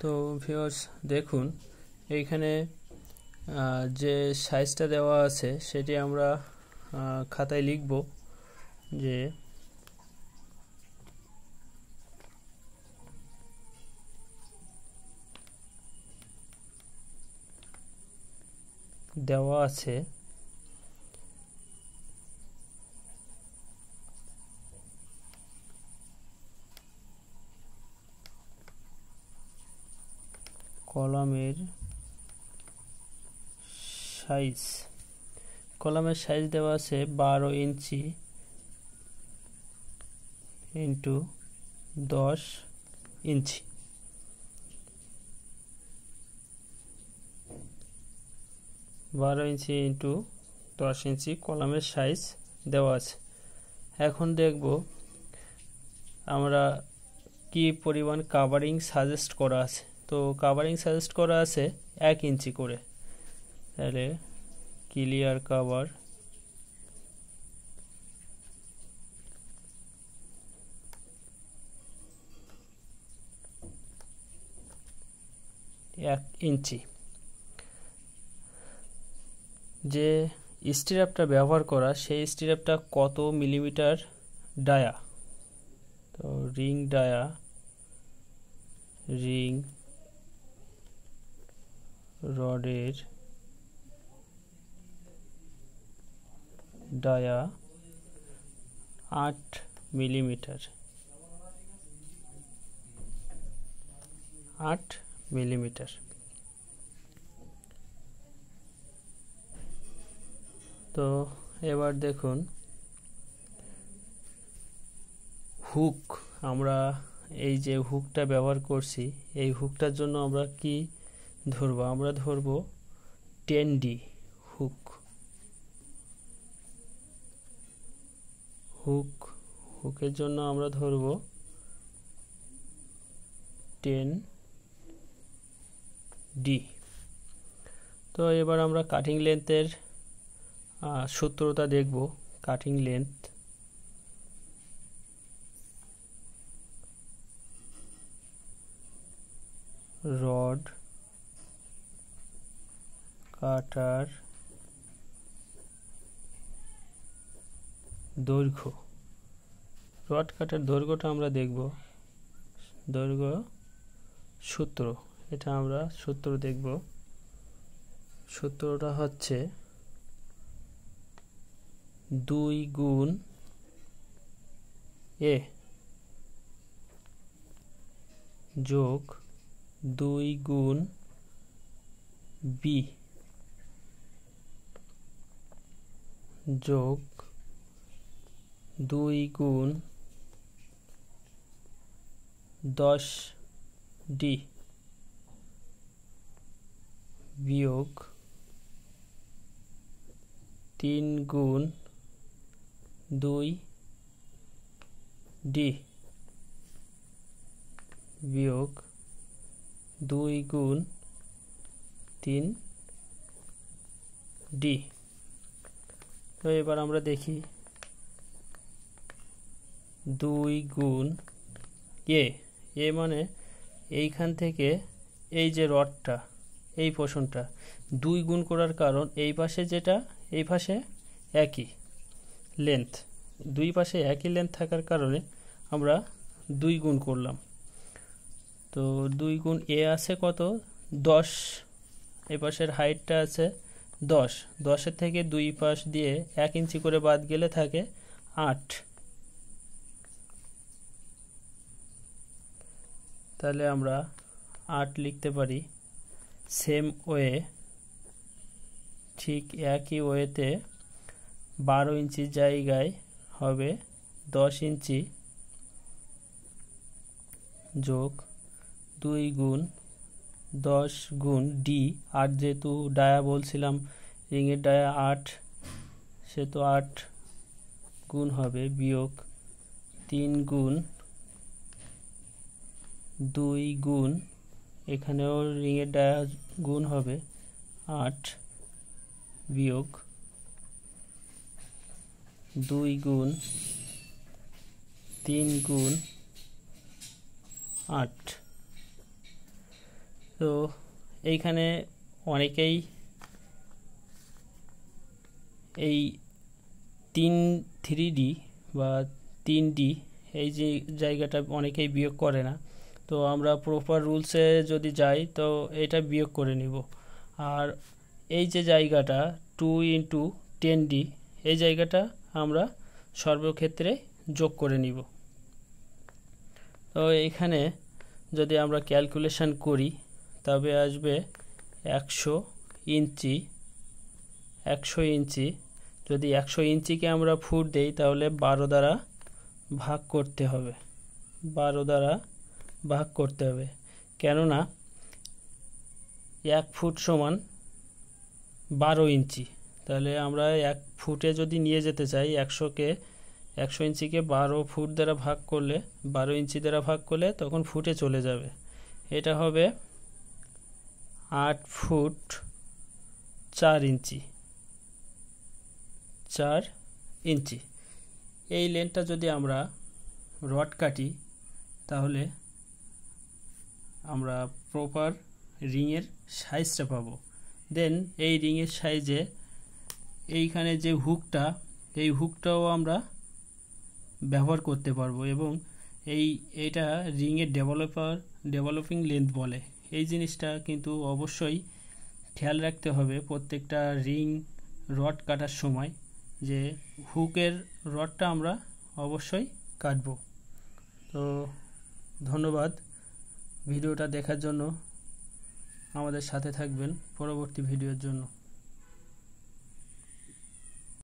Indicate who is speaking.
Speaker 1: তো ভিউয়ার্স দেখুন এইখানে যে সাইজটা দেওয়া আছে সেটি আমরা খাতায় লিখব যে দেওয়া আছে কলামের সাইজ কলামের সাইজ দেওয়া আছে বারো ইঞ্চি ইন্টু দশ ইঞ্চি বারো ইঞ্চি ইন্টু দশ ইঞ্চি কলামের সাইজ দেওয়া আছে এখন দেখব আমরা কি পরিমাণ কাভারিং সাজেস্ট করা আছে তো কাভারিং সাজেস্ট করা আছে এক ইঞ্চি করে তাহলে ক্লিয়ার কাভার এক ইঞ্চি যে স্টিরাপটা ব্যবহার করা সেই স্টিরাপটা কত মিলিমিটার ডায়া তো রিং ডায়া রিং রডের ডায়া আট মিলিমিটার আট মিলিমিটার তো এবার দেখুন হুক আমরা এই যে হুকটা ব্যবহার করছি এই হুকটার জন্য আমরা কি ধরব আমরা ধরব টেন ডি হুক হুক হুকের জন্য আমরা ধরব টেন ডি তো এবার আমরা কাটিং লেন্থের সূত্রটা দেখব কাটিং লেন্থ রড কাটার দৈর্ঘ্য রড কাটার দৈর্ঘ্যটা আমরা দেখব দৈর্ঘ্য সূত্র এটা আমরা সূত্র দেখব সূত্রটা হচ্ছে দুই গুণ এ যোগ দুই গুণ বি যোগ দুই গুণ দশ ডি বিয়োগ তিন গুণ দুই ডি বিয়োগ দুই গুণ তিন ডি তো এবার আমরা দেখি দুই গুণ এ এ মানে এইখান থেকে এই যে রডটা এই পোষণটা দুই গুণ করার কারণ এই পাশে যেটা এই পাশে একই লেন্থ দুই পাশে একই লেন্থ থাকার কারণে আমরা দুই গুণ করলাম তো দুই গুণ এ আছে কত দশ এ পাশের হাইটটা আছে দশ দশের থেকে দুই পাশ দিয়ে এক ইঞ্চি করে বাদ গেলে থাকে আট তাহলে আমরা আট লিখতে পারি সেম ওয়ে ঠিক একই ওয়েতে বারো ইঞ্চি জায়গায় হবে দশ ইঞ্চি যোগ দুই গুণ দশ গুণ ডি আর যেহেতু ডায়া বলছিলাম রিংয়ের ডায়া আট সেহেতু আট গুণ হবে বিয়োগ তিন গুণ দুই গুণ এখানেও রিংয়ের ডায়া গুণ হবে আট বিয়োগ দুই গুণ তিন গুণ আট তো এইখানে অনেকেই এই তিন থ্রি ডি বা তিন ডি এই যে জায়গাটা অনেকেই বিয়োগ করে না তো আমরা প্রপার রুলসে যদি যাই তো এটা বিয়োগ করে নিব আর এই যে জায়গাটা টু ইন্টু টেন ডি এই জায়গাটা আমরা সর্বক্ষেত্রে যোগ করে নিব তো এখানে যদি আমরা ক্যালকুলেশন করি তবে আসবে একশো ইঞ্চি একশো ইঞ্চি যদি একশো ইঞ্চিকে আমরা ফুট দেই তাহলে বারো দ্বারা ভাগ করতে হবে বারো দ্বারা ভাগ করতে হবে কেননা এক ফুট সমান বারো ইঞ্চি তাহলে আমরা এক ফুটে যদি নিয়ে যেতে চাই একশোকে একশো ইঞ্চিকে বারো ফুট দ্বারা ভাগ করলে বারো ইঞ্চি দ্বারা ভাগ করলে তখন ফুটে চলে যাবে এটা হবে আট ফুট চার ইঞ্চি চার ইঞ্চি এই লেনটা যদি আমরা রড কাটি তাহলে আমরা প্রপার রিংয়ের সাইজটা পাব দেন এই রিংয়ের সাইজে এইখানে যে হুকটা এই হুকটাও আমরা ব্যবহার করতে পারবো এবং এই এটা রিংয়ের ডেভেলপার ডেভেলপিং লেন্থ বলে এই জিনিসটা কিন্তু অবশ্যই খেয়াল রাখতে হবে প্রত্যেকটা রিং রড কাটার সময় যে হুকের রডটা আমরা অবশ্যই কাটব তো ধন্যবাদ ভিডিওটা দেখার জন্য আমাদের সাথে থাকবেন পরবর্তী ভিডিওর জন্য